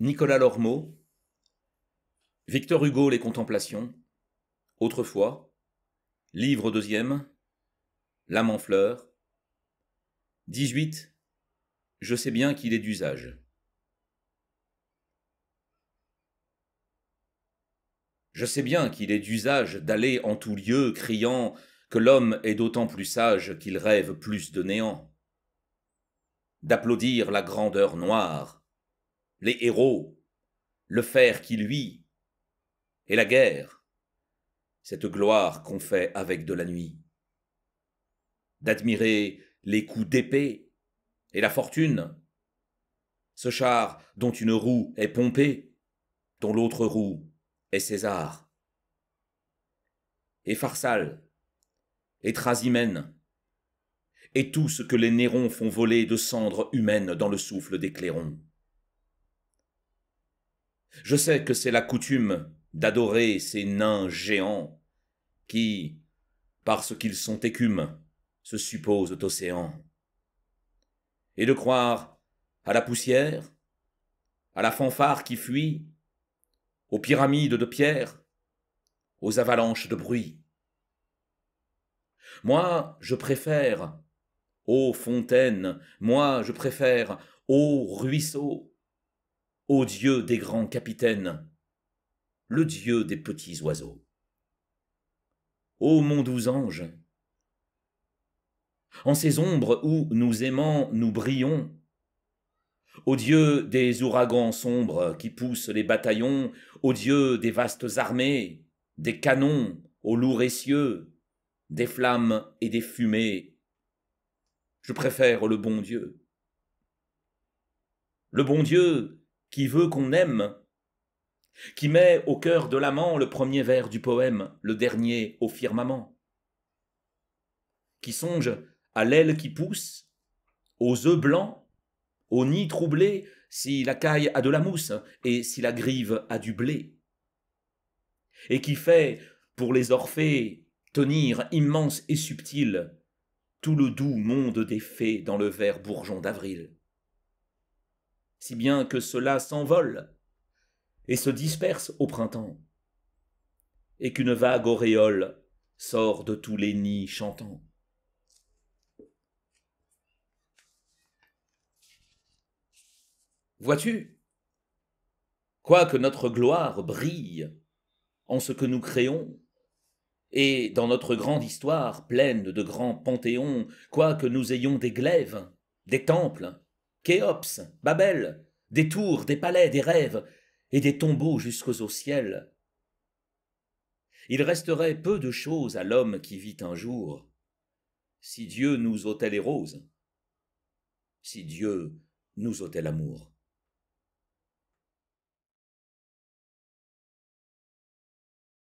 Nicolas Lormeau, Victor Hugo, Les Contemplations, Autrefois, Livre deuxième, L'âme en fleurs, 18. Je sais bien qu'il est d'usage. Je sais bien qu'il est d'usage d'aller en tout lieu criant que l'homme est d'autant plus sage qu'il rêve plus de néant, d'applaudir la grandeur noire, les héros, le fer qui luit, et la guerre, cette gloire qu'on fait avec de la nuit. D'admirer les coups d'épée et la fortune, ce char dont une roue est pompée, dont l'autre roue est César. Et Farsal, et Trasimène, et tout ce que les Nérons font voler de cendres humaines dans le souffle des clairons. Je sais que c'est la coutume d'adorer ces nains géants qui, parce qu'ils sont écumes, se supposent océans. Et de croire à la poussière, à la fanfare qui fuit, aux pyramides de pierre, aux avalanches de bruit. Moi, je préfère, ô fontaines, moi, je préfère, ô ruisseaux, ô Dieu des grands capitaines, le Dieu des petits oiseaux. Ô mon doux ange, en ces ombres où nous aimant nous brillons, ô Dieu des ouragans sombres qui poussent les bataillons, ô Dieu des vastes armées, des canons aux lourds cieux, des flammes et des fumées, je préfère le bon Dieu. Le bon Dieu qui veut qu'on aime, qui met au cœur de l'amant le premier vers du poème, le dernier au firmament, qui songe à l'aile qui pousse, aux œufs blancs, au nid troublé, si la caille a de la mousse et si la grive a du blé, et qui fait, pour les orphées, tenir immense et subtil tout le doux monde des fées dans le vert bourgeon d'avril si bien que cela s'envole et se disperse au printemps, et qu'une vague auréole sort de tous les nids chantants. Vois-tu, quoique notre gloire brille en ce que nous créons, et dans notre grande histoire pleine de grands panthéons, quoique nous ayons des glaives, des temples, Khéops, Babel, des tours, des palais, des rêves, et des tombeaux jusqu'aux ciel. Il resterait peu de choses à l'homme qui vit un jour, si Dieu nous ôtait les roses, si Dieu nous ôtait l'amour.